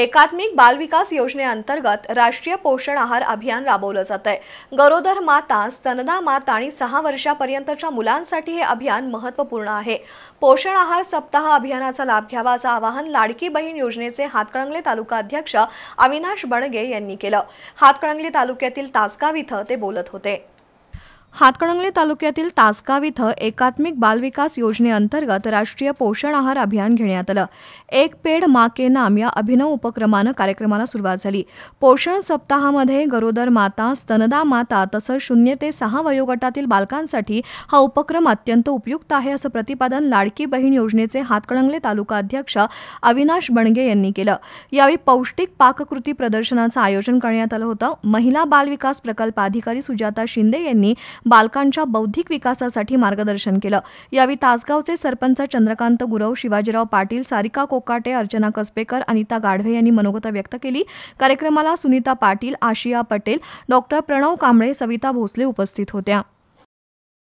एकात्मिक बालविकास योजनेअंतर्गत राष्ट्रीय पोषण आहार अभियान राबवलं जात आहे गरोदर माता स्तनदा माता आणि सहा वर्षापर्यंतच्या मुलांसाठी हे अभियान महत्त्वपूर्ण आहे पोषण आहार सप्ताह अभियानाचा लाभ घ्यावा असं आवाहन लाडकी बहीण योजनेचे हातकणंगले तालुका अध्यक्ष अविनाश बडगे यांनी केलं हातकणंगले तालुक्यातील तासगाव इथं ते बोलत होते हातकणंगले तालुक्यातील तासगाव इथं एकात्मिक बालविकास योजनेअंतर्गत राष्ट्रीय पोषण आहार अभियान घेण्यात आलं एक पेड मा के नाम या अभिनव उपक्रमानं कार्यक्रमाला सुरुवात झाली पोषण सप्ताहामध्ये गरोदर माता स्तनदा माता तसंच शून्य ते सहा वयोगटातील बालकांसाठी हा उपक्रम अत्यंत उपयुक्त आहे असं प्रतिपादन लाडकी बहीण योजनेचे हातकणंगले तालुका अध्यक्ष अविनाश बणगे यांनी केलं यावेळी पौष्टिक पाककृती प्रदर्शनाचं आयोजन करण्यात आलं होतं महिला बालविकास प्रकल्प अधिकारी सुजाता शिंदे यांनी बालकांच्या बौद्धिक विकासासाठी मार्गदर्शन केलं यावेळी तासगावचे सरपंच चंद्रकांत गुरव शिवाजीराव पाटील सारिका कोकाटे अर्चना कसबेकर अनिता गाढवे यांनी मनोगत व्यक्त केली कार्यक्रमाला सुनीता पाटील आशिया पटेल डॉक्टर प्रणव कांबळे सविता भोसले उपस्थित होत्या